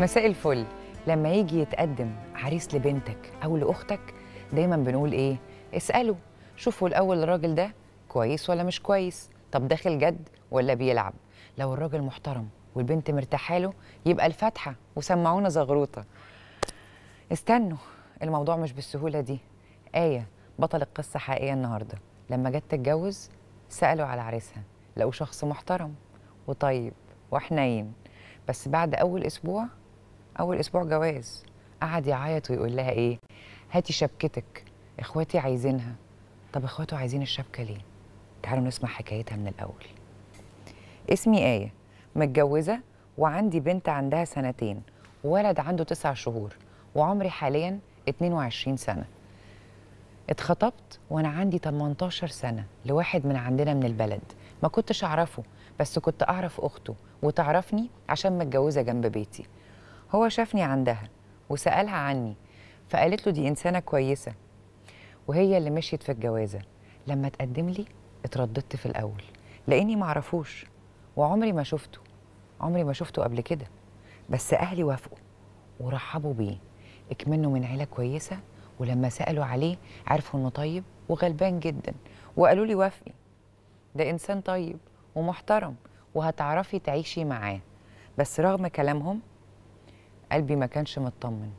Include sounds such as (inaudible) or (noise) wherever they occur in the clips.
مساء الفل لما يجي يتقدم عريس لبنتك او لاختك دايما بنقول ايه اساله شوفوا الاول الراجل ده كويس ولا مش كويس طب داخل جد ولا بيلعب لو الراجل محترم والبنت مرتاحه له يبقى الفاتحه وسمعونا زغروطه استنوا الموضوع مش بالسهوله دي ايه بطل القصه حقيقيه النهارده لما جت تتجوز سالوا على عريسها لقوا شخص محترم وطيب وحنين بس بعد اول اسبوع اول اسبوع جواز قعد يعيط ويقول لها ايه هاتي شبكتك اخواتي عايزينها طب اخواته عايزين الشبكه ليه تعالوا نسمع حكايتها من الاول اسمي ايه متجوزه وعندي بنت عندها سنتين وولد عنده تسع شهور وعمري حاليا 22 سنه اتخطبت وانا عندي 18 سنه لواحد من عندنا من البلد ما كنتش اعرفه بس كنت اعرف اخته وتعرفني عشان متجوزه جنب بيتي هو شافني عندها وسالها عني فقالت له دي انسانه كويسه وهي اللي مشيت في الجوازه لما تقدم لي اترددت في الاول لاني معرفوش وعمري ما شفته عمري ما شفته قبل كده بس اهلي وافقوا ورحبوا بيه اكمنه من عيله كويسه ولما سالوا عليه عرفوا انه طيب وغلبان جدا وقالوا لي وافقي ده انسان طيب ومحترم وهتعرفي تعيشي معاه بس رغم كلامهم قلبي ما كانش مطمن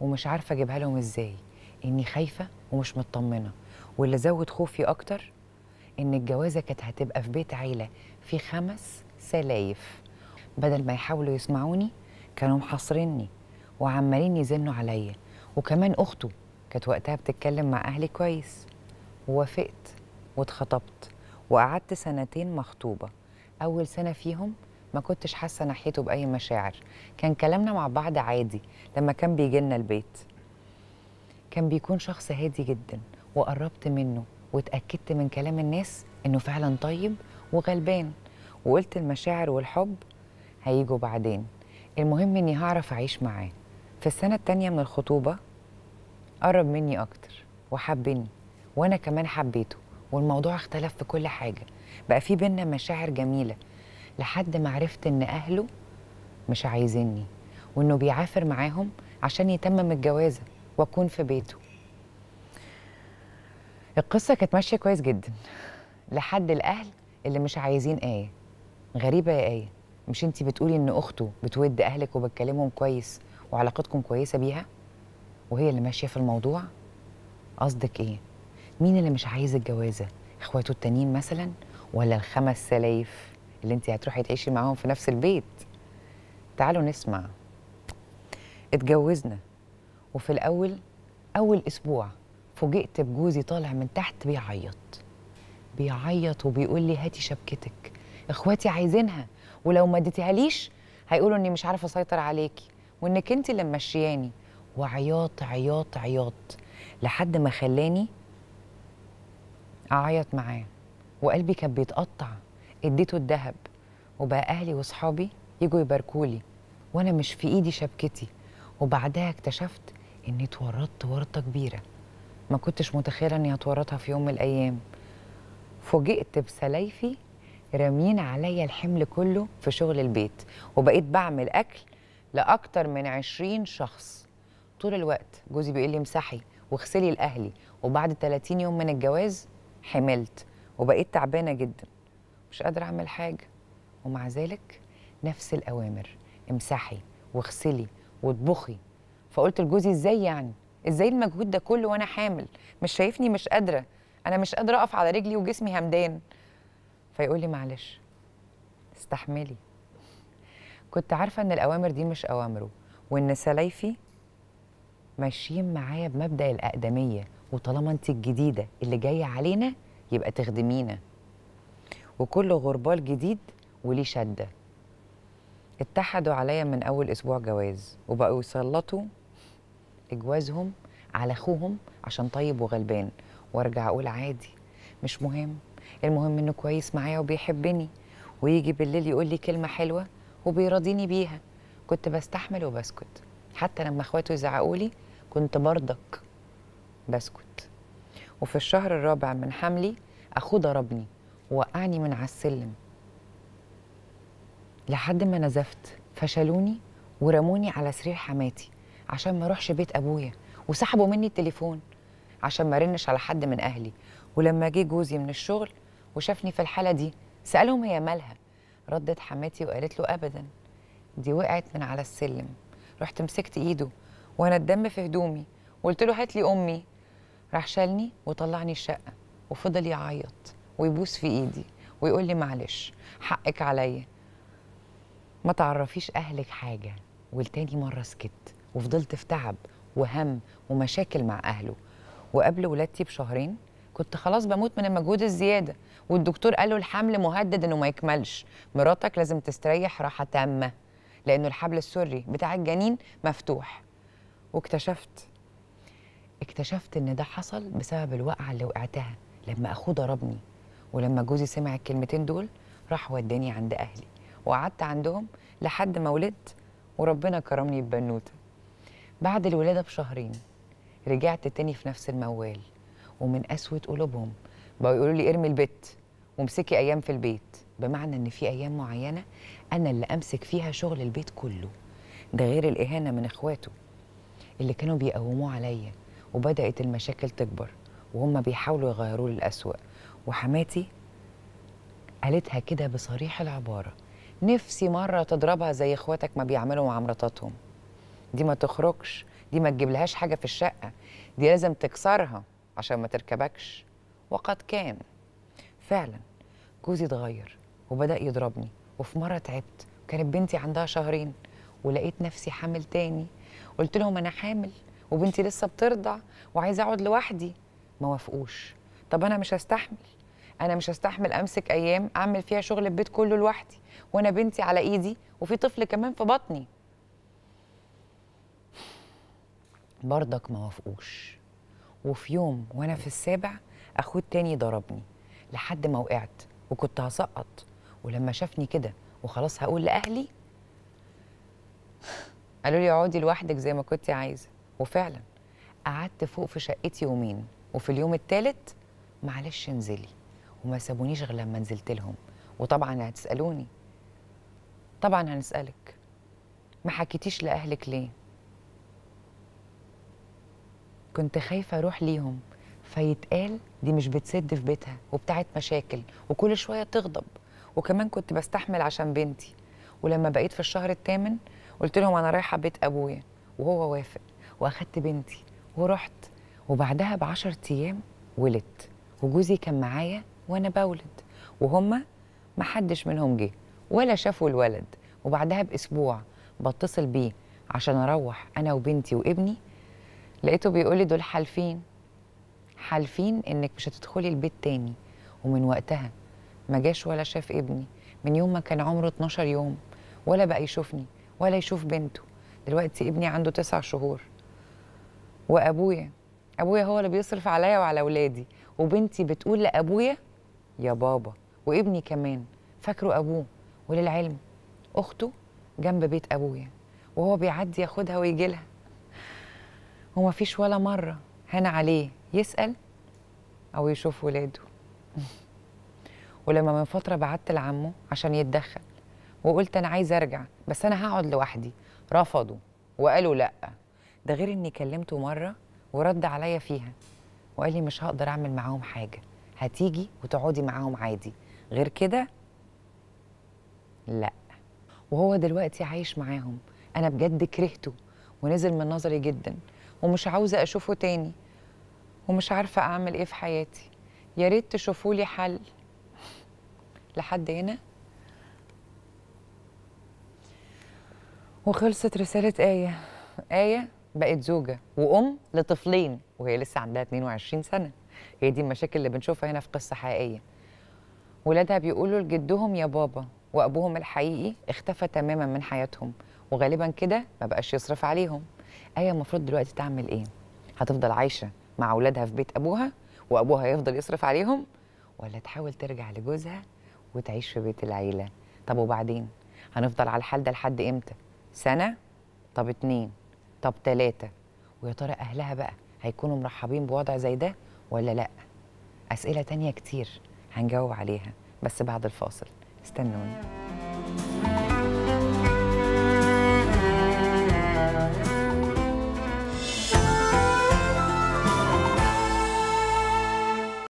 ومش عارفه اجيبها لهم ازاي اني خايفه ومش مطمنه واللي زود خوفي اكتر ان الجوازه كانت هتبقى في بيت عيله في خمس سلايف بدل ما يحاولوا يسمعوني كانوا محاصريني وعمالين يزنوا عليا وكمان اخته كانت وقتها بتتكلم مع اهلي كويس ووافقت واتخطبت وقعدت سنتين مخطوبه اول سنه فيهم ما كنتش حاسه ناحيته باي مشاعر كان كلامنا مع بعض عادي لما كان بيجي لنا البيت كان بيكون شخص هادي جدا وقربت منه واتاكدت من كلام الناس انه فعلا طيب وغلبان وقلت المشاعر والحب هيجوا بعدين المهم اني هعرف اعيش معاه في السنه التانيه من الخطوبه قرب مني اكتر وحبني وانا كمان حبيته والموضوع اختلف في كل حاجه بقى في بينا مشاعر جميله لحد ما عرفت ان اهله مش عايزيني وانه بيعافر معاهم عشان يتمم الجوازه واكون في بيته القصه كانت ماشيه كويس جدا لحد الاهل اللي مش عايزين ايه غريبه يا ايه مش انت بتقولي ان اخته بتود اهلك وبتكلمهم كويس وعلاقتكم كويسه بيها وهي اللي ماشيه في الموضوع قصدك ايه مين اللي مش عايز الجوازه اخواته التانيين مثلا ولا الخمس سلايف اللي انت هتروحي تعيشي معاهم في نفس البيت تعالوا نسمع اتجوزنا وفي الاول اول اسبوع فوجئت بجوزي طالع من تحت بيعيط بيعيط وبيقول لي هاتي شبكتك اخواتي عايزينها ولو ما ليش هيقولوا اني مش عارفه اسيطر عليكي وانك انت اللي ممشياني وعياط عياط عياط لحد ما خلاني اعيط معاه وقلبي كان بيتقطع اديته الذهب وبقى اهلي واصحابي يجوا يباركولي وانا مش في ايدي شبكتي وبعدها اكتشفت اني اتورطت ورطه كبيره ما كنتش متخيله اني هتورطها في يوم من الايام فوجئت بسلايفي رامين عليا الحمل كله في شغل البيت وبقيت بعمل اكل لاكتر من 20 شخص طول الوقت جوزي بيقول لي امسحي واغسلي لاهلي وبعد 30 يوم من الجواز حملت وبقيت تعبانه جدا مش قادره اعمل حاجه ومع ذلك نفس الاوامر امسحي واغسلي واطبخي فقلت لجوزي ازاي يعني ازاي المجهود ده كله وانا حامل مش شايفني مش قادره انا مش قادره اقف على رجلي وجسمي همدان فيقول لي معلش استحملي كنت عارفه ان الاوامر دي مش اوامره وان سلايفي ماشيين معايا بمبدا الاقدميه وطالما انت الجديده اللي جايه علينا يبقى تخدمينا وكل غربال جديد وليه شده اتحدوا عليا من اول اسبوع جواز وبقوا يسلطوا اجوازهم على اخوهم عشان طيب وغلبان وارجع اقول عادي مش مهم المهم انه كويس معايا وبيحبني ويجي بالليل يقول لي كلمه حلوه وبيراضيني بيها كنت بستحمل وبسكت حتى لما اخواته يزعقوا لي كنت برضك بسكت وفي الشهر الرابع من حملي اخوه ضربني وقعني من على السلم لحد ما نزفت فشلوني ورموني على سرير حماتي عشان ما اروحش بيت ابويا وسحبوا مني التليفون عشان ما رنش على حد من اهلي ولما جه جوزي من الشغل وشافني في الحاله دي سالهم هي مالها ردت حماتي وقالت له ابدا دي وقعت من على السلم رحت مسكت ايده وانا الدم في هدومي وقلت له هات لي امي راح شالني وطلعني الشقه وفضل يعيط ويبوس في ايدي ويقول لي معلش حقك عليا ما تعرفيش اهلك حاجه والتاني مره سكت وفضلت في تعب وهم ومشاكل مع اهله وقبل ولادتي بشهرين كنت خلاص بموت من المجهود الزياده والدكتور قال له الحمل مهدد انه ما يكملش مراتك لازم تستريح راحه تامه لانه الحبل السري بتاع الجنين مفتوح واكتشفت اكتشفت ان ده حصل بسبب الوقعه اللي وقعتها لما اخوه ضربني ولما جوزي سمع الكلمتين دول راح وداني عند اهلي وقعدت عندهم لحد ما ولدت وربنا كرمني ببنوته بعد الولاده بشهرين رجعت تاني في نفس الموال ومن قسوه قلوبهم بقوا يقولوا لي ارمي البيت وامسكي ايام في البيت بمعنى ان في ايام معينه انا اللي امسك فيها شغل البيت كله ده غير الاهانه من اخواته اللي كانوا بيقوموه عليا وبدات المشاكل تكبر وهم بيحاولوا يغيروا للأسوأ وحماتي قالتها كده بصريح العبارة نفسي مرة تضربها زي اخواتك ما بيعملوا مع مراتاتهم دي ما تخرجش دي ما تجيبلهاش حاجة في الشقة دي لازم تكسرها عشان ما تركبكش وقد كان فعلا جوزي اتغير وبدأ يضربني وفي مرة تعبت وكانت بنتي عندها شهرين ولقيت نفسي حامل تاني قلت لهم أنا حامل وبنتي لسه بترضع وعايزة أقعد لوحدي ما وافقوش طب انا مش هستحمل انا مش هستحمل امسك ايام اعمل فيها شغل البيت كله لوحدي وانا بنتي على ايدي وفي طفل كمان في بطني برضك ما وافقوش وفي يوم وانا في السابع اخوه التاني ضربني لحد ما وقعت وكنت هسقط ولما شافني كده وخلاص هقول لاهلي قالوا لي اقعدي لوحدك زي ما كنت عايزه وفعلا قعدت فوق في شقتي يومين وفي اليوم الثالث معلش انزلي وما سابونيش غير لما نزلت لهم وطبعا هتسالوني طبعا هنسالك ما حكيتيش لاهلك ليه كنت خايفه اروح ليهم فيتقال دي مش بتسد في بيتها وبتاعت مشاكل وكل شويه تغضب وكمان كنت بستحمل عشان بنتي ولما بقيت في الشهر الثامن قلت لهم انا رايحه بيت ابويا وهو وافق واخدت بنتي ورحت وبعدها بعشر ايام ولدت وجوزي كان معايا وانا بولد وهما ما حدش منهم جه ولا شافوا الولد وبعدها باسبوع بتصل بيه عشان اروح انا وبنتي وابني لقيته بيقول لي دول حالفين حالفين انك مش هتدخلي البيت تاني ومن وقتها ما جاش ولا شاف ابني من يوم ما كان عمره 12 يوم ولا بقى يشوفني ولا يشوف بنته دلوقتي ابني عنده تسع شهور وابويا ابويا هو اللي بيصرف عليا وعلى اولادي وبنتي بتقول لابويا يا بابا وابني كمان فاكره ابوه وللعلم اخته جنب بيت ابويا وهو بيعدي ياخدها ويجي لها ومفيش ولا مره هنا عليه يسال او يشوف ولاده (laughs) ولما من فتره بعت لعمه عشان يتدخل وقلت انا عايز ارجع بس انا هقعد لوحدي رفضوا وقالوا لا ده غير اني كلمته مره ورد عليا فيها وقال لي مش هقدر اعمل معاهم حاجه هتيجي وتقعدي معاهم عادي غير كده لا وهو دلوقتي عايش معاهم انا بجد كرهته ونزل من نظري جدا ومش عاوزه اشوفه تاني ومش عارفه اعمل ايه في حياتي يا ريت تشوفوا لي حل لحد هنا وخلصت رساله ايه ايه بقت زوجه وام لطفلين وهي لسه عندها 22 سنه هي دي المشاكل اللي بنشوفها هنا في قصه حقيقيه ولادها بيقولوا لجدهم يا بابا وابوهم الحقيقي اختفى تماما من حياتهم وغالبا كده ما بقاش يصرف عليهم ايه المفروض دلوقتي تعمل ايه هتفضل عايشه مع اولادها في بيت ابوها وابوها يفضل يصرف عليهم ولا تحاول ترجع لجوزها وتعيش في بيت العيله طب وبعدين هنفضل على الحال ده لحد امتى سنه طب اتنين طب تلاته ويا ترى اهلها بقى هيكونوا مرحبين بوضع زي ده ولا لا اسئله تانية كتير هنجاوب عليها بس بعد الفاصل استنوني